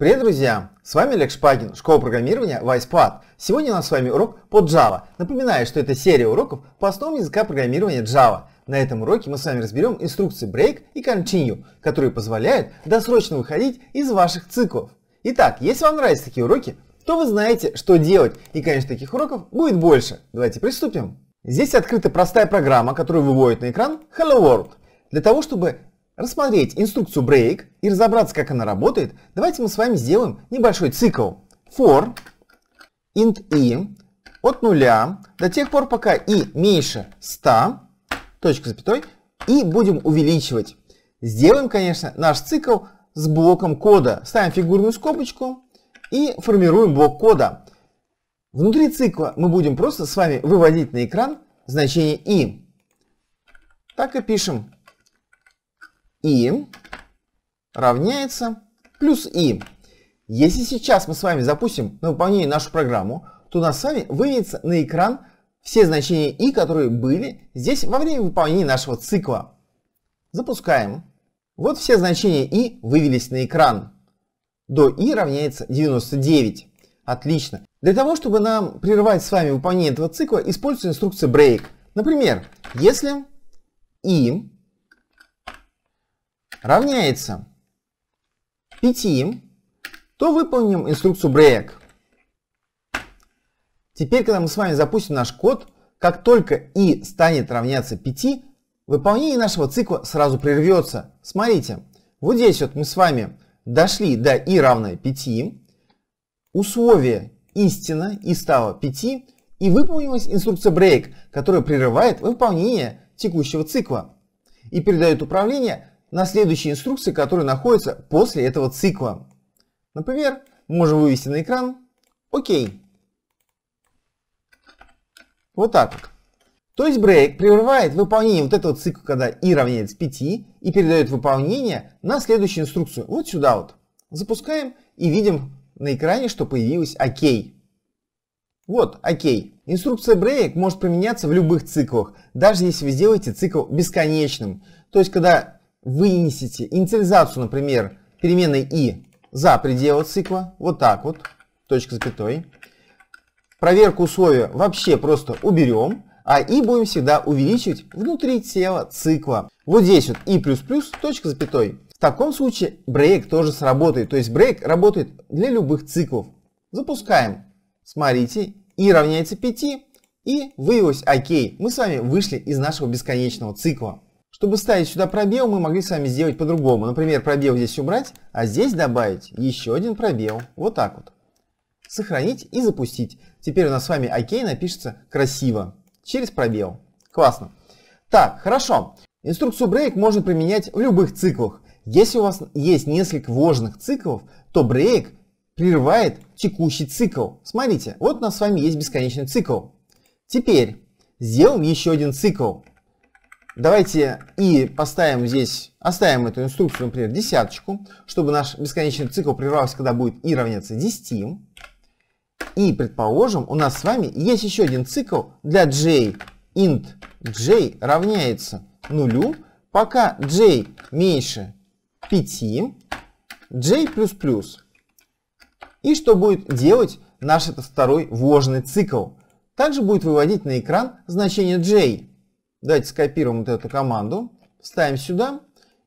Привет, друзья! С вами Олег Шпагин, школа программирования WisePad. Сегодня у нас с вами урок по Java. Напоминаю, что это серия уроков по основам языка программирования Java. На этом уроке мы с вами разберем инструкции Break и Continue, которые позволяют досрочно выходить из ваших циклов. Итак, если вам нравятся такие уроки, то вы знаете, что делать. И, конечно, таких уроков будет больше. Давайте приступим. Здесь открыта простая программа, которую выводит на экран Hello World. Для того, чтобы рассмотреть инструкцию break и разобраться, как она работает, давайте мы с вами сделаем небольшой цикл for int i от нуля до тех пор, пока i меньше 100, точка запятой, и будем увеличивать. Сделаем, конечно, наш цикл с блоком кода. Ставим фигурную скобочку и формируем блок кода. Внутри цикла мы будем просто с вами выводить на экран значение i. Так и пишем и равняется плюс и. Если сейчас мы с вами запустим на выполнение нашу программу, то у нас с вами выведется на экран все значения и, которые были здесь во время выполнения нашего цикла. Запускаем. Вот все значения и вывелись на экран. До и равняется 99. Отлично. Для того, чтобы нам прервать с вами выполнение этого цикла, используется инструкция break. Например, если и равняется 5, то выполним инструкцию break. Теперь, когда мы с вами запустим наш код, как только i станет равняться 5, выполнение нашего цикла сразу прервется. Смотрите, вот здесь вот мы с вами дошли до i равное 5, условие истина и стало 5, и выполнилась инструкция break, которая прерывает выполнение текущего цикла и передает управление на следующие инструкции, которые находятся после этого цикла. Например, можем вывести на экран «Окей». Вот так вот. То есть break прерывает выполнение вот этого цикла, когда i равняется 5, и передает выполнение на следующую инструкцию. Вот сюда вот. Запускаем и видим на экране, что появилось ОК. Вот, ОК. Инструкция break может применяться в любых циклах, даже если вы сделаете цикл бесконечным. То есть, когда вынесете инициализацию, например, переменной i за пределы цикла, вот так вот, точка запятой. Проверку условия вообще просто уберем, а i будем всегда увеличивать внутри тела цикла. Вот здесь вот i++, точка запятой. В таком случае брейк тоже сработает, то есть брейк работает для любых циклов. Запускаем. Смотрите, i равняется 5, и выявилось окей. Мы с вами вышли из нашего бесконечного цикла. Чтобы ставить сюда пробел, мы могли с вами сделать по-другому. Например, пробел здесь убрать, а здесь добавить еще один пробел. Вот так вот. Сохранить и запустить. Теперь у нас с вами ОК напишется красиво. Через пробел. Классно. Так, хорошо. Инструкцию break можно применять в любых циклах. Если у вас есть несколько вложенных циклов, то break прерывает текущий цикл. Смотрите, вот у нас с вами есть бесконечный цикл. Теперь сделаем еще один цикл. Давайте и поставим здесь, оставим эту инструкцию, например, десяточку, чтобы наш бесконечный цикл прервался, когда будет и равняться 10. И, предположим, у нас с вами есть еще один цикл для j. int j равняется нулю, пока j меньше 5, j++. И что будет делать наш этот второй вложенный цикл? Также будет выводить на экран значение j. Давайте скопируем вот эту команду, ставим сюда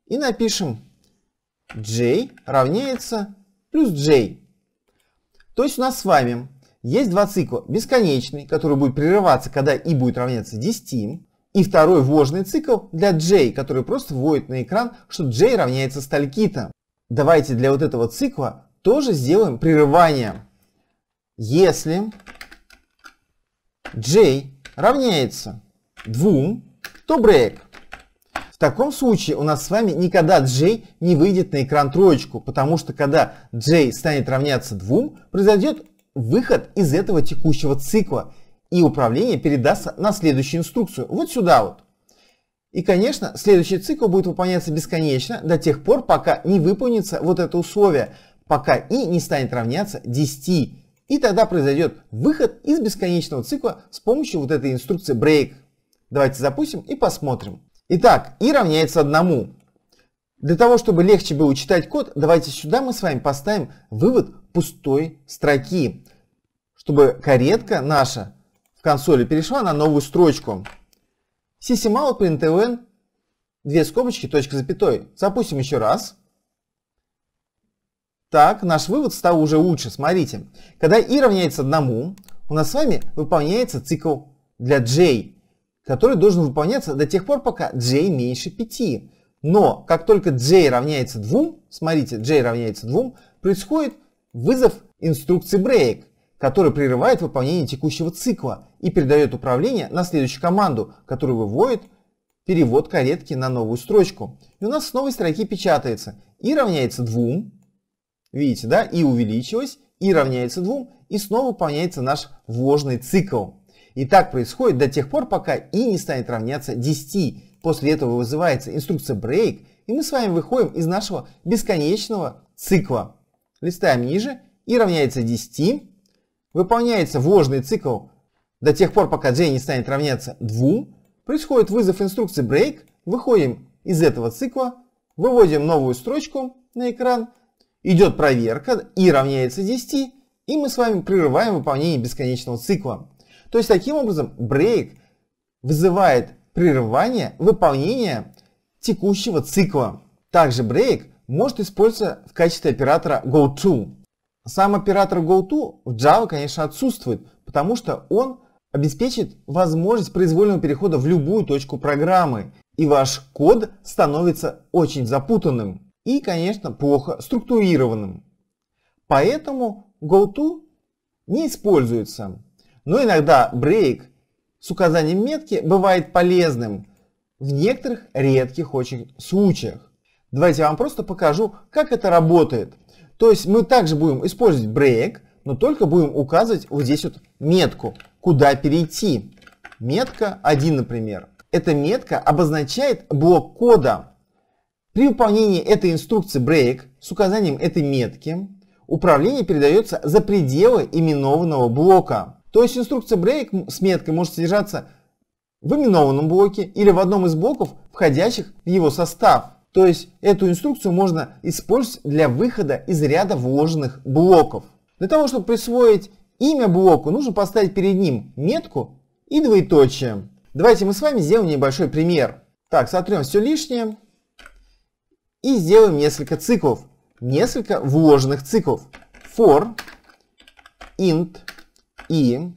и напишем j равняется плюс j. То есть у нас с вами есть два цикла. Бесконечный, который будет прерываться, когда i будет равняться 10. И второй вложенный цикл для j, который просто вводит на экран, что j равняется стальки-то. Давайте для вот этого цикла тоже сделаем прерывание. Если j равняется двум, то break. В таком случае у нас с вами никогда j не выйдет на экран троечку, потому что когда j станет равняться двум, произойдет выход из этого текущего цикла, и управление передастся на следующую инструкцию, вот сюда вот. И, конечно, следующий цикл будет выполняться бесконечно до тех пор, пока не выполнится вот это условие, пока и не станет равняться 10. И тогда произойдет выход из бесконечного цикла с помощью вот этой инструкции break. Давайте запустим и посмотрим. Итак, и равняется одному. Для того, чтобы легче было читать код, давайте сюда мы с вами поставим вывод пустой строки, чтобы каретка наша в консоли перешла на новую строчку. systemout println, две скобочки, точка запятой. Запустим еще раз. Так, наш вывод стал уже лучше, смотрите. Когда и равняется одному, у нас с вами выполняется цикл для j который должен выполняться до тех пор, пока j меньше 5. Но как только j равняется 2, смотрите, j равняется 2, происходит вызов инструкции break, который прерывает выполнение текущего цикла и передает управление на следующую команду, которую выводит перевод каретки на новую строчку. И у нас с новой строки печатается и равняется 2, видите, да, и увеличилось, и равняется 2, и снова выполняется наш вложенный цикл. И так происходит до тех пор, пока и не станет равняться 10. После этого вызывается инструкция break, и мы с вами выходим из нашего бесконечного цикла. Листаем ниже, и равняется 10. Выполняется вложенный цикл до тех пор, пока j не станет равняться 2. Происходит вызов инструкции break, выходим из этого цикла, выводим новую строчку на экран, идет проверка, и равняется 10, и мы с вами прерываем выполнение бесконечного цикла. То есть таким образом break вызывает прерывание выполнения текущего цикла. Также break может использоваться в качестве оператора GoTo. Сам оператор GoTo в Java, конечно, отсутствует, потому что он обеспечит возможность произвольного перехода в любую точку программы, и ваш код становится очень запутанным и, конечно, плохо структурированным. Поэтому GoTo не используется. Но иногда брейк с указанием метки бывает полезным в некоторых редких очень случаях. Давайте я вам просто покажу, как это работает. То есть мы также будем использовать брейк, но только будем указывать вот здесь вот метку, куда перейти. Метка 1, например. Эта метка обозначает блок кода. При выполнении этой инструкции break с указанием этой метки управление передается за пределы именованного блока. То есть инструкция Break с меткой может содержаться в именованном блоке или в одном из блоков, входящих в его состав. То есть эту инструкцию можно использовать для выхода из ряда вложенных блоков. Для того, чтобы присвоить имя блоку, нужно поставить перед ним метку и двоеточие. Давайте мы с вами сделаем небольшой пример. Так, сотрем все лишнее и сделаем несколько циклов. Несколько вложенных циклов. For int и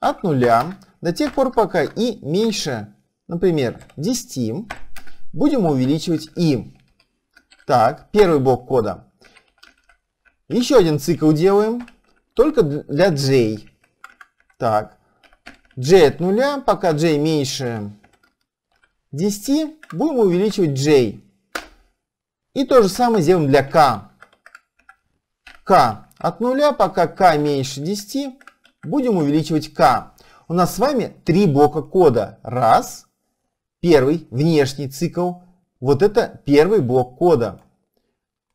от нуля до тех пор, пока и меньше, например, 10, будем увеличивать и. Так, первый блок кода. Еще один цикл делаем, только для j. Так, j от нуля, пока j меньше 10, будем увеличивать j. И то же самое сделаем для k. k от нуля, пока k меньше 10, будем увеличивать k. У нас с вами три блока кода. Раз, первый, внешний цикл, вот это первый блок кода.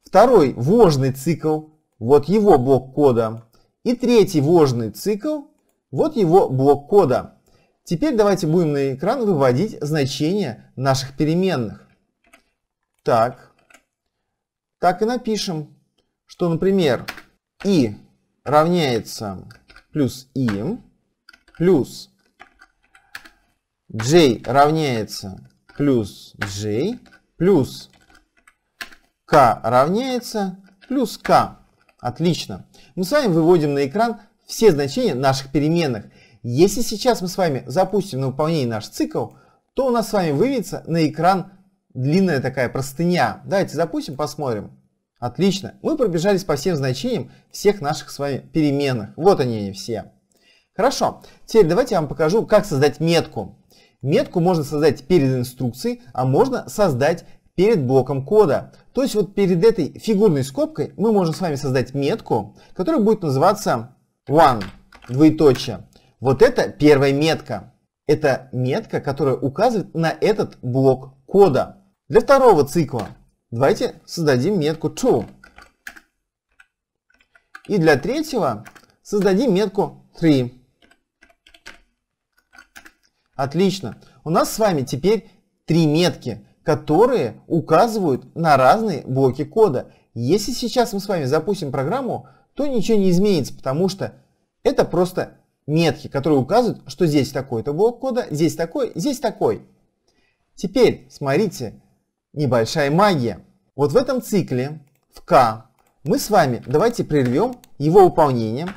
Второй, вожный цикл, вот его блок кода. И третий, вожный цикл, вот его блок кода. Теперь давайте будем на экран выводить значения наших переменных. Так, так и напишем, что, например, и равняется плюс i плюс j равняется плюс j плюс k равняется плюс k. Отлично. Мы с вами выводим на экран все значения наших переменных. Если сейчас мы с вами запустим на выполнение наш цикл, то у нас с вами выведется на экран длинная такая простыня. Давайте запустим, посмотрим. Отлично. Мы пробежались по всем значениям всех наших с вами переменных. Вот они, они все. Хорошо. Теперь давайте я вам покажу, как создать метку. Метку можно создать перед инструкцией, а можно создать перед блоком кода. То есть вот перед этой фигурной скобкой мы можем с вами создать метку, которая будет называться one, двоеточие. Вот это первая метка. Это метка, которая указывает на этот блок кода. Для второго цикла Давайте создадим метку to. И для третьего создадим метку 3. Отлично. У нас с вами теперь три метки, которые указывают на разные блоки кода. Если сейчас мы с вами запустим программу, то ничего не изменится, потому что это просто метки, которые указывают, что здесь такой-то блок кода, здесь такой, здесь такой. Теперь, смотрите, небольшая магия. Вот в этом цикле, в К, мы с вами давайте прервем его выполнение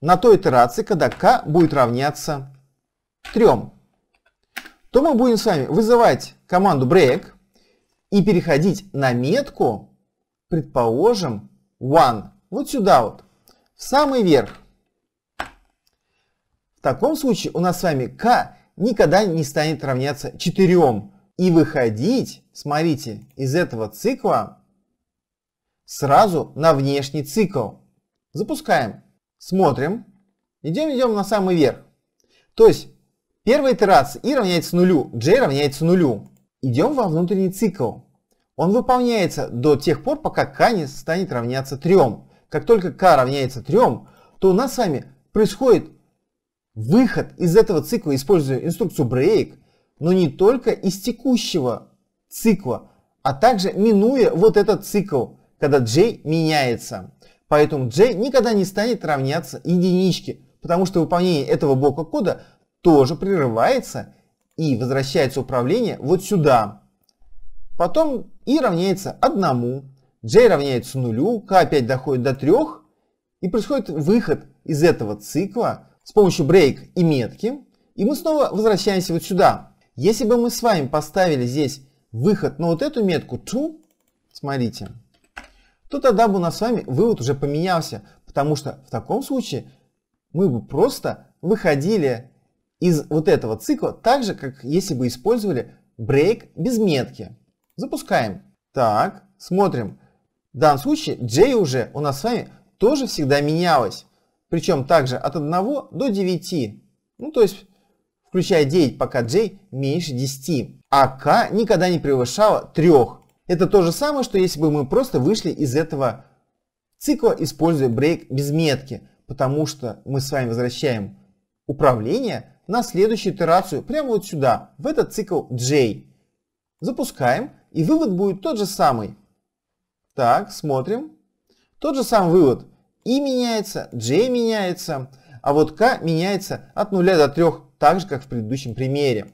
на той итерации, когда К будет равняться 3. То мы будем с вами вызывать команду break и переходить на метку, предположим, one. Вот сюда вот, в самый верх. В таком случае у нас с вами к никогда не станет равняться 4. И выходить смотрите, из этого цикла сразу на внешний цикл. Запускаем, смотрим, идем, идем на самый верх. То есть первая итерация и равняется нулю, j равняется нулю. Идем во внутренний цикл. Он выполняется до тех пор, пока k не станет равняться 3. Как только k равняется 3, то у нас с вами происходит выход из этого цикла, используя инструкцию break, но не только из текущего цикла, а также минуя вот этот цикл, когда J меняется. Поэтому J никогда не станет равняться единичке, потому что выполнение этого блока кода тоже прерывается и возвращается управление вот сюда. Потом и равняется одному, j равняется нулю, k опять доходит до трех и происходит выход из этого цикла с помощью break и метки, и мы снова возвращаемся вот сюда. Если бы мы с вами поставили здесь выход на вот эту метку to, смотрите, то тогда бы у нас с вами вывод уже поменялся, потому что в таком случае мы бы просто выходили из вот этого цикла так же, как если бы использовали break без метки. Запускаем. Так, смотрим. В данном случае j уже у нас с вами тоже всегда менялось. Причем также от 1 до 9. Ну, то есть, включая 9, пока j меньше 10 а k никогда не превышало 3. Это то же самое, что если бы мы просто вышли из этого цикла, используя брейк без метки, потому что мы с вами возвращаем управление на следующую итерацию, прямо вот сюда, в этот цикл J. Запускаем, и вывод будет тот же самый. Так, смотрим. Тот же самый вывод. И меняется, J меняется, а вот K меняется от 0 до 3, так же, как в предыдущем примере.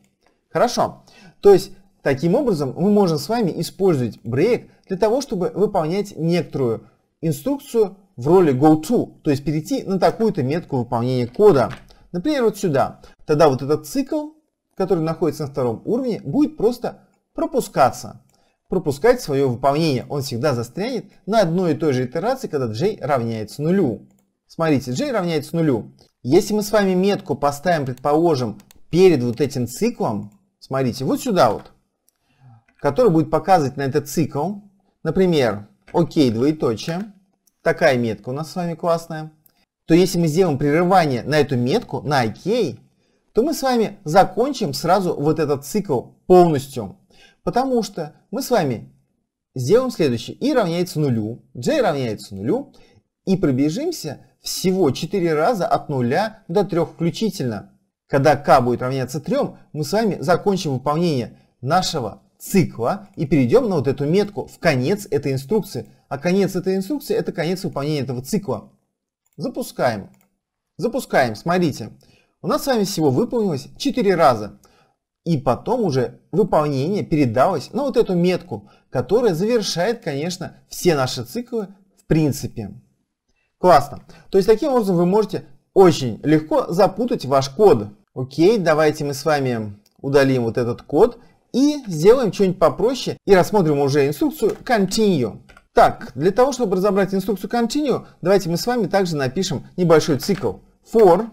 Хорошо. То есть, таким образом, мы можем с вами использовать break для того, чтобы выполнять некоторую инструкцию в роли go to, то есть перейти на такую-то метку выполнения кода. Например, вот сюда. Тогда вот этот цикл, который находится на втором уровне, будет просто пропускаться. Пропускать свое выполнение. Он всегда застрянет на одной и той же итерации, когда j равняется нулю. Смотрите, j равняется нулю. Если мы с вами метку поставим, предположим, перед вот этим циклом, смотрите, вот сюда вот, который будет показывать на этот цикл, например, окей, двоеточие, такая метка у нас с вами классная, то если мы сделаем прерывание на эту метку, на окей, то мы с вами закончим сразу вот этот цикл полностью. Потому что мы с вами сделаем следующее. и равняется нулю, j равняется нулю, и пробежимся всего 4 раза от нуля до 3 включительно. Когда k будет равняться 3, мы с вами закончим выполнение нашего цикла и перейдем на вот эту метку в конец этой инструкции. А конец этой инструкции это конец выполнения этого цикла. Запускаем. Запускаем. Смотрите. У нас с вами всего выполнилось 4 раза. И потом уже выполнение передалось на вот эту метку, которая завершает, конечно, все наши циклы в принципе. Классно. То есть таким образом вы можете очень легко запутать ваш код. Окей, давайте мы с вами удалим вот этот код и сделаем что-нибудь попроще и рассмотрим уже инструкцию continue. Так, для того, чтобы разобрать инструкцию continue, давайте мы с вами также напишем небольшой цикл for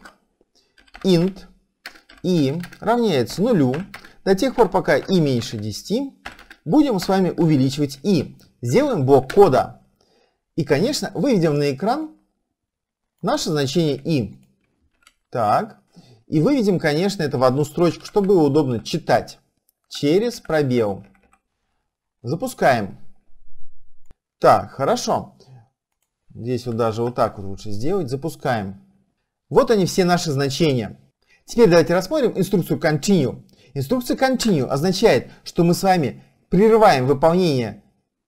int и равняется нулю до тех пор, пока и меньше 10, будем с вами увеличивать и. Сделаем блок кода. И, конечно, выведем на экран наше значение и. Так, и выведем, конечно, это в одну строчку, чтобы было удобно читать. Через пробел. Запускаем. Так, хорошо. Здесь вот даже вот так вот лучше сделать. Запускаем. Вот они все наши значения. Теперь давайте рассмотрим инструкцию continue. Инструкция continue означает, что мы с вами прерываем выполнение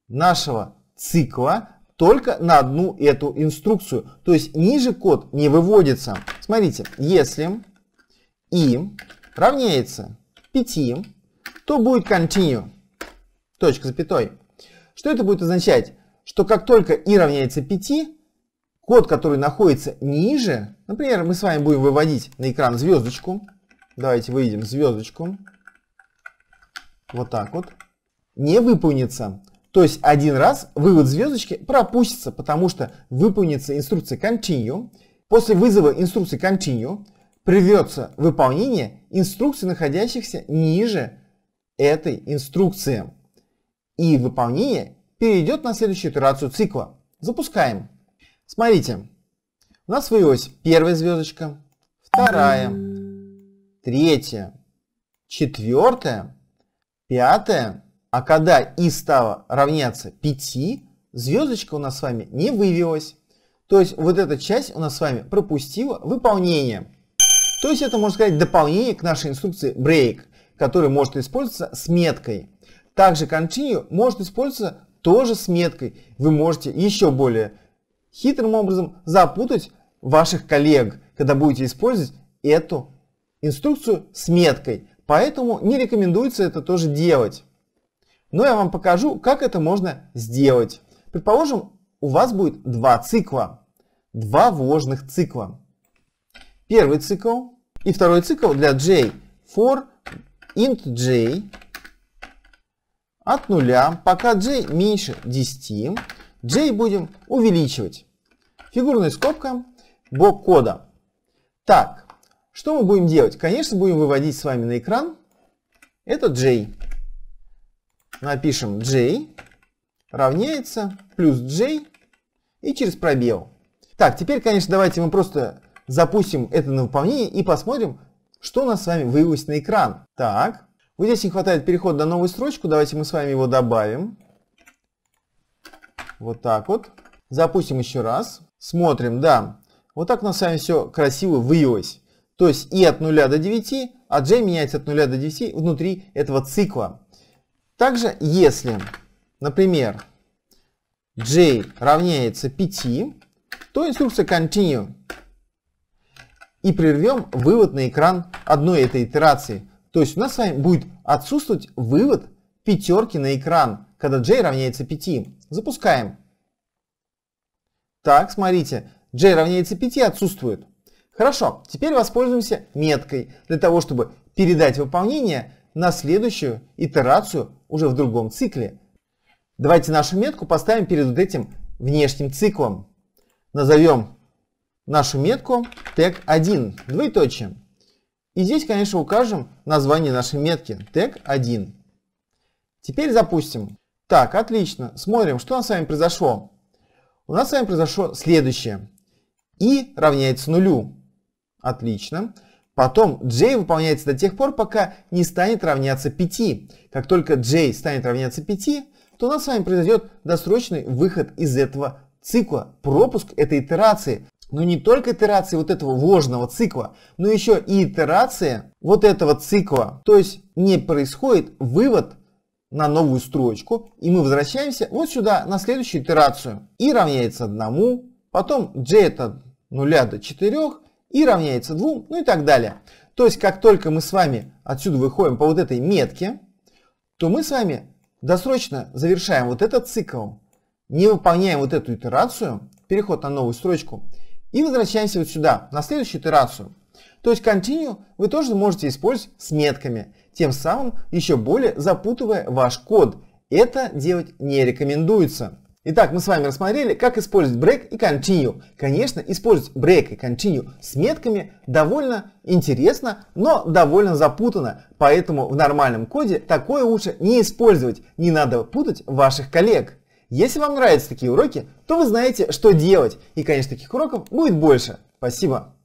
нашего цикла только на одну эту инструкцию. То есть ниже код не выводится. Смотрите, если и равняется 5, то будет continue, точка запятой. Что это будет означать? Что как только и равняется 5, код, который находится ниже, например, мы с вами будем выводить на экран звездочку. Давайте выведем звездочку. Вот так вот. Не выполнится. То есть один раз вывод звездочки пропустится, потому что выполнится инструкция continue. После вызова инструкции continue приведется выполнение инструкций, находящихся ниже этой инструкции. И выполнение перейдет на следующую итерацию цикла. Запускаем. Смотрите, у нас появилась первая звездочка, вторая, третья, четвертая, пятая. А когда и стало равняться 5, звездочка у нас с вами не выявилась. То есть вот эта часть у нас с вами пропустила выполнение. То есть это, можно сказать, дополнение к нашей инструкции break, который может использоваться с меткой. Также continue может использоваться тоже с меткой. Вы можете еще более хитрым образом запутать ваших коллег, когда будете использовать эту инструкцию с меткой. Поэтому не рекомендуется это тоже делать. Но я вам покажу, как это можно сделать. Предположим, у вас будет два цикла, два вложенных цикла первый цикл и второй цикл для j for int j от нуля, пока j меньше 10, j будем увеличивать. Фигурная скобка, блок кода. Так, что мы будем делать? Конечно, будем выводить с вами на экран. этот j. Напишем j равняется плюс j и через пробел. Так, теперь, конечно, давайте мы просто запустим это на выполнение и посмотрим, что у нас с вами выявилось на экран. Так, вот здесь не хватает перехода на новую строчку, давайте мы с вами его добавим. Вот так вот. Запустим еще раз. Смотрим, да. Вот так у нас с вами все красиво выявилось. То есть и от 0 до 9, а j меняется от 0 до 9 внутри этого цикла. Также если, например, j равняется 5, то инструкция continue и прервем вывод на экран одной этой итерации. То есть у нас с вами будет отсутствовать вывод пятерки на экран, когда j равняется 5. Запускаем. Так, смотрите, j равняется 5 отсутствует. Хорошо, теперь воспользуемся меткой для того, чтобы передать выполнение на следующую итерацию уже в другом цикле. Давайте нашу метку поставим перед вот этим внешним циклом. Назовем нашу метку тег 1, двоеточие. И здесь, конечно, укажем название нашей метки, тег 1. Теперь запустим. Так, отлично. Смотрим, что у нас с вами произошло. У нас с вами произошло следующее. И равняется нулю. Отлично. Потом j выполняется до тех пор, пока не станет равняться 5. Как только j станет равняться 5, то у нас с вами произойдет досрочный выход из этого цикла, пропуск этой итерации, но ну, не только итерации вот этого вложенного цикла, но еще и итерации вот этого цикла. То есть не происходит вывод на новую строчку, и мы возвращаемся вот сюда, на следующую итерацию. И равняется одному, потом j это 0 до 4, и равняется 2, ну и так далее. То есть, как только мы с вами отсюда выходим по вот этой метке, то мы с вами досрочно завершаем вот этот цикл, не выполняем вот эту итерацию, переход на новую строчку, и возвращаемся вот сюда, на следующую итерацию. То есть continue вы тоже можете использовать с метками, тем самым еще более запутывая ваш код. Это делать не рекомендуется. Итак, мы с вами рассмотрели, как использовать break и continue. Конечно, использовать break и continue с метками довольно интересно, но довольно запутанно. Поэтому в нормальном коде такое лучше не использовать. Не надо путать ваших коллег. Если вам нравятся такие уроки, то вы знаете, что делать. И, конечно, таких уроков будет больше. Спасибо.